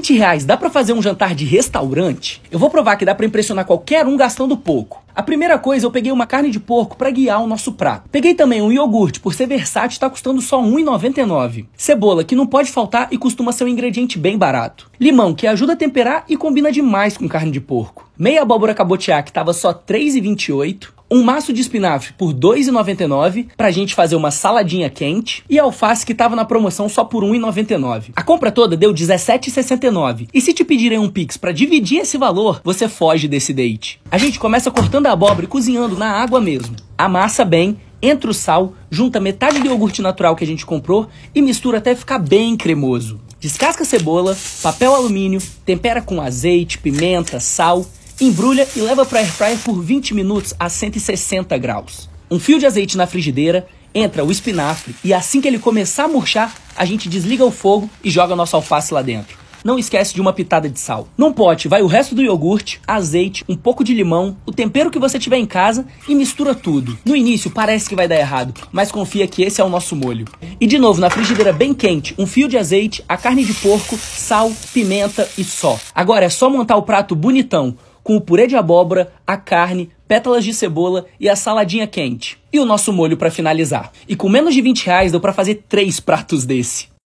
20 reais dá para fazer um jantar de restaurante? Eu vou provar que dá para impressionar qualquer um gastando pouco. A primeira coisa, eu peguei uma carne de porco para guiar o nosso prato. Peguei também um iogurte, por ser versátil, está custando só R$1,99. Cebola, que não pode faltar e costuma ser um ingrediente bem barato. Limão, que ajuda a temperar e combina demais com carne de porco. Meia abóbora cabotiá, que estava só R$3,28 um maço de espinafre por R$ 2,99 pra gente fazer uma saladinha quente e alface que tava na promoção só por R$ 1,99. A compra toda deu R$ 17,69. E se te pedirem um Pix para dividir esse valor, você foge desse date. A gente começa cortando a abóbora e cozinhando na água mesmo. Amassa bem entra o sal, junta metade do iogurte natural que a gente comprou e mistura até ficar bem cremoso. Descasca a cebola, papel alumínio, tempera com azeite, pimenta, sal Embrulha e leva para air fryer por 20 minutos a 160 graus. Um fio de azeite na frigideira, entra o espinafre e assim que ele começar a murchar, a gente desliga o fogo e joga a nossa alface lá dentro. Não esquece de uma pitada de sal. Num pote vai o resto do iogurte, azeite, um pouco de limão, o tempero que você tiver em casa e mistura tudo. No início parece que vai dar errado, mas confia que esse é o nosso molho. E de novo, na frigideira bem quente, um fio de azeite, a carne de porco, sal, pimenta e só. Agora é só montar o prato bonitão com o purê de abóbora, a carne, pétalas de cebola e a saladinha quente. E o nosso molho para finalizar. E com menos de 20 reais deu para fazer três pratos desse.